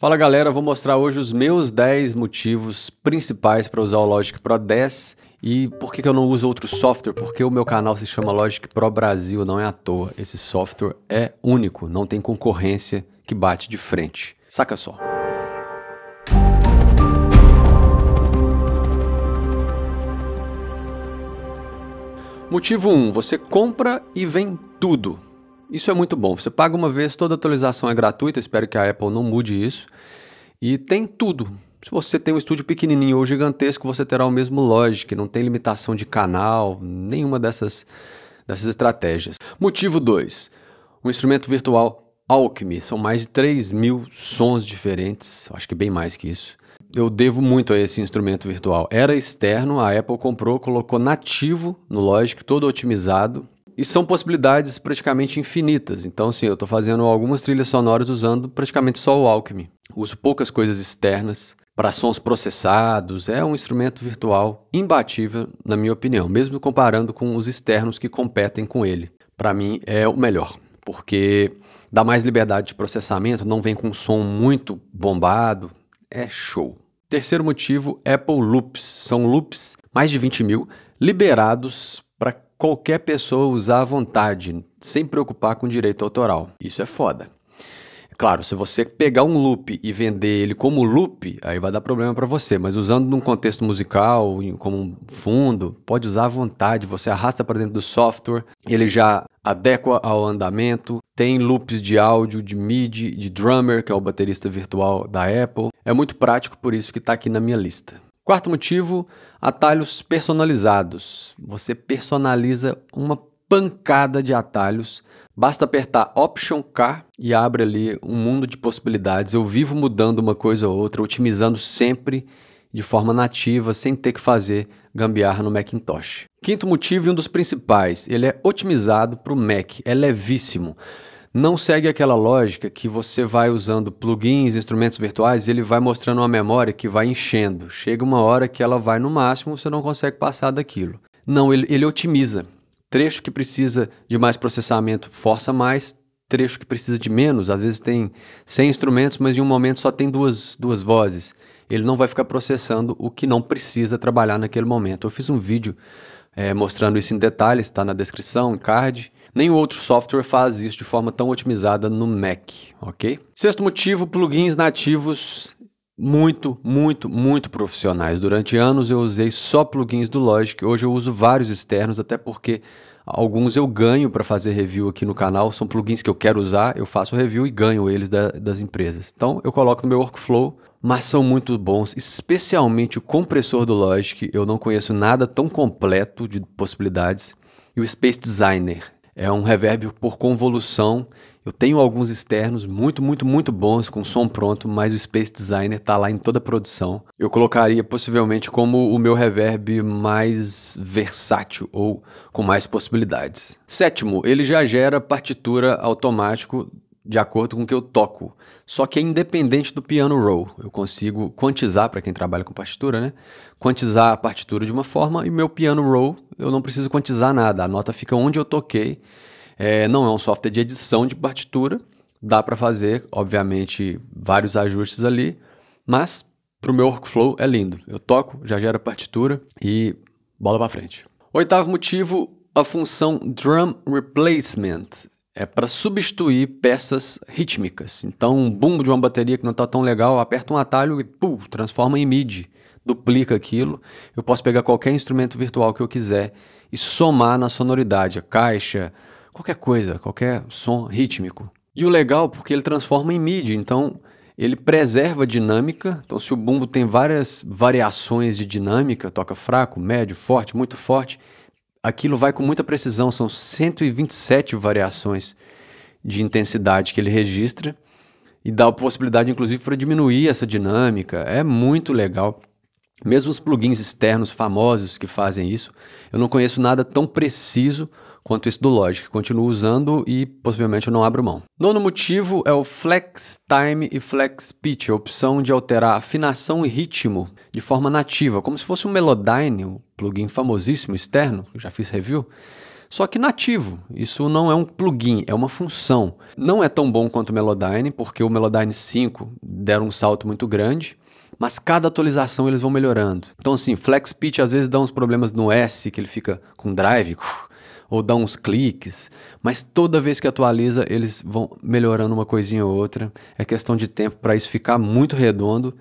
Fala galera, vou mostrar hoje os meus 10 motivos principais para usar o Logic Pro 10 e por que, que eu não uso outro software, porque o meu canal se chama Logic Pro Brasil, não é à toa. Esse software é único, não tem concorrência que bate de frente. Saca só. Motivo 1: um, você compra e vem tudo. Isso é muito bom. Você paga uma vez, toda atualização é gratuita. Espero que a Apple não mude isso. E tem tudo. Se você tem um estúdio pequenininho ou gigantesco, você terá o mesmo Logic, não tem limitação de canal, nenhuma dessas, dessas estratégias. Motivo 2. O instrumento virtual Alchemy. São mais de 3 mil sons diferentes, acho que bem mais que isso. Eu devo muito a esse instrumento virtual. Era externo, a Apple comprou, colocou nativo no Logic, todo otimizado. E são possibilidades praticamente infinitas. Então, assim, eu estou fazendo algumas trilhas sonoras usando praticamente só o Alchemy. Uso poucas coisas externas para sons processados. É um instrumento virtual imbatível, na minha opinião, mesmo comparando com os externos que competem com ele. Para mim, é o melhor, porque dá mais liberdade de processamento, não vem com um som muito bombado. É show. Terceiro motivo, Apple Loops. São loops, mais de 20 mil, liberados qualquer pessoa usar à vontade, sem preocupar com direito autoral. Isso é foda. Claro, se você pegar um loop e vender ele como loop, aí vai dar problema para você, mas usando num contexto musical, como um fundo, pode usar à vontade, você arrasta para dentro do software, ele já adequa ao andamento, tem loops de áudio, de MIDI, de drummer, que é o baterista virtual da Apple. É muito prático, por isso que está aqui na minha lista. Quarto motivo, atalhos personalizados. Você personaliza uma pancada de atalhos. Basta apertar Option K e abre ali um mundo de possibilidades. Eu vivo mudando uma coisa ou outra, otimizando sempre de forma nativa, sem ter que fazer gambiarra no Macintosh. Quinto motivo e um dos principais, ele é otimizado para o Mac, é levíssimo não segue aquela lógica que você vai usando plugins, instrumentos virtuais, ele vai mostrando uma memória que vai enchendo. Chega uma hora que ela vai no máximo, você não consegue passar daquilo. Não, ele, ele otimiza. Trecho que precisa de mais processamento força mais, trecho que precisa de menos, às vezes tem 100 instrumentos, mas em um momento só tem duas, duas vozes. Ele não vai ficar processando o que não precisa trabalhar naquele momento. Eu fiz um vídeo é, mostrando isso em detalhes, está na descrição, em card Nenhum outro software faz isso de forma tão otimizada no Mac, ok? Sexto motivo, plugins nativos muito, muito, muito profissionais. Durante anos eu usei só plugins do Logic, hoje eu uso vários externos, até porque alguns eu ganho para fazer review aqui no canal, são plugins que eu quero usar, eu faço review e ganho eles da, das empresas. Então eu coloco no meu workflow, mas são muito bons, especialmente o compressor do Logic, eu não conheço nada tão completo de possibilidades, e o Space Designer. É um reverb por convolução. Eu tenho alguns externos muito, muito, muito bons com som pronto, mas o Space Designer está lá em toda a produção. Eu colocaria possivelmente como o meu reverb mais versátil ou com mais possibilidades. Sétimo, ele já gera partitura automático de acordo com o que eu toco. Só que é independente do piano roll. Eu consigo quantizar, para quem trabalha com partitura, né? Quantizar a partitura de uma forma e meu piano roll eu não preciso quantizar nada. A nota fica onde eu toquei. É, não é um software de edição de partitura. Dá para fazer, obviamente, vários ajustes ali, mas para o meu workflow é lindo. Eu toco, já gera partitura e bola para frente. Oitavo motivo, a função drum replacement é para substituir peças rítmicas. Então, um bumbo de uma bateria que não está tão legal, aperta um atalho e pum, transforma em MIDI, duplica aquilo. Eu posso pegar qualquer instrumento virtual que eu quiser e somar na sonoridade, a caixa, qualquer coisa, qualquer som rítmico. E o legal porque ele transforma em MIDI, então ele preserva a dinâmica. Então, se o bumbo tem várias variações de dinâmica, toca fraco, médio, forte, muito forte, aquilo vai com muita precisão, são 127 variações de intensidade que ele registra e dá a possibilidade, inclusive, para diminuir essa dinâmica. É muito legal. Mesmo os plugins externos famosos que fazem isso, eu não conheço nada tão preciso quanto isso do Logic. Continuo usando e possivelmente eu não abro mão. Nono motivo é o Flex Time e Flex Pitch, a opção de alterar afinação e ritmo de forma nativa, como se fosse um Melodyne, um plugin famosíssimo externo, já fiz review. Só que nativo, isso não é um plugin, é uma função. Não é tão bom quanto o Melodyne, porque o Melodyne 5 deram um salto muito grande, mas cada atualização eles vão melhorando. Então, assim, Flex Pitch às vezes dá uns problemas no S, que ele fica com drive, ou dá uns cliques, mas toda vez que atualiza eles vão melhorando uma coisinha ou outra. É questão de tempo para isso ficar muito redondo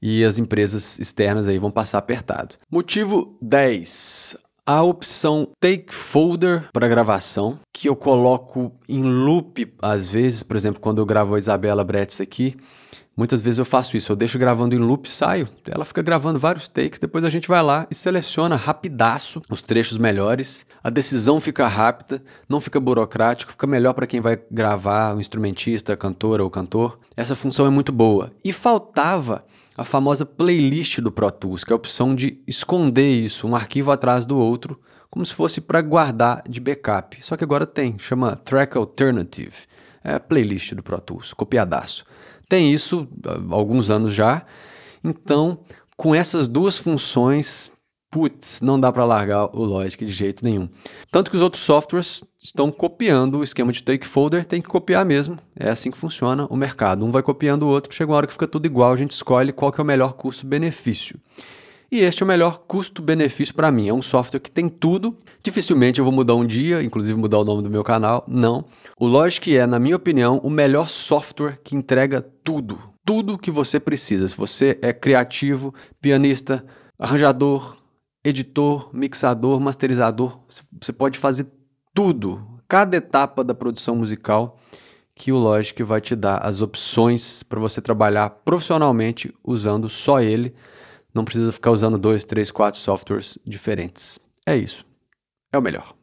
e as empresas externas aí vão passar apertado. Motivo 10 a opção Take Folder para gravação, que eu coloco em loop às vezes, por exemplo, quando eu gravo a Isabela Bretz aqui, muitas vezes eu faço isso, eu deixo gravando em loop, saio, ela fica gravando vários takes, depois a gente vai lá e seleciona rapidaço os trechos melhores, a decisão fica rápida, não fica burocrático, fica melhor para quem vai gravar, um instrumentista, cantora ou cantor. Essa função é muito boa. E faltava a famosa playlist do Pro Tools, que é a opção de esconder isso, um arquivo atrás do outro, como se fosse para guardar de backup. Só que agora tem, chama Track Alternative, é a playlist do Pro Tools, copiadaço. Tem isso há alguns anos já. Então, com essas duas funções, putz, não dá para largar o Logic de jeito nenhum. Tanto que os outros softwares estão copiando o esquema de take folder, tem que copiar mesmo. É assim que funciona o mercado. Um vai copiando o outro, chega uma hora que fica tudo igual, a gente escolhe qual que é o melhor custo-benefício. E este é o melhor custo-benefício para mim. É um software que tem tudo. Dificilmente eu vou mudar um dia, inclusive mudar o nome do meu canal. Não. O Logic é, na minha opinião, o melhor software que entrega tudo. Tudo que você precisa. Se você é criativo, pianista, arranjador, editor, mixador, masterizador. Você pode fazer tudo, cada etapa da produção musical que o Logic vai te dar as opções para você trabalhar profissionalmente usando só ele. Não precisa ficar usando dois, três, quatro softwares diferentes. É isso. É o melhor.